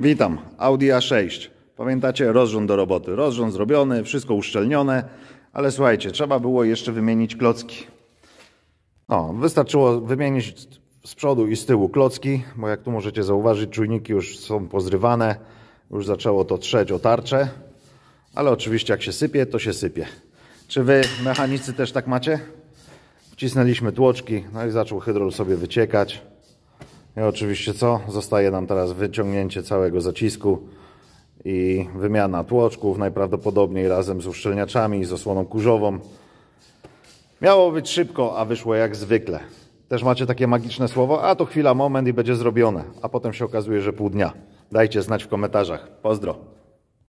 Witam, Audi A6. Pamiętacie, rozrząd do roboty. Rozrząd zrobiony, wszystko uszczelnione, ale słuchajcie, trzeba było jeszcze wymienić klocki. No, wystarczyło wymienić z przodu i z tyłu klocki, bo jak tu możecie zauważyć, czujniki już są pozrywane, już zaczęło to trzeć o tarczę, ale oczywiście jak się sypie, to się sypie. Czy wy, mechanicy, też tak macie? Wcisnęliśmy tłoczki, no i zaczął hydrol sobie wyciekać. I oczywiście co? Zostaje nam teraz wyciągnięcie całego zacisku i wymiana tłoczków, najprawdopodobniej razem z uszczelniaczami, i z osłoną kurzową. Miało być szybko, a wyszło jak zwykle. Też macie takie magiczne słowo, a to chwila, moment i będzie zrobione. A potem się okazuje, że pół dnia. Dajcie znać w komentarzach. Pozdro.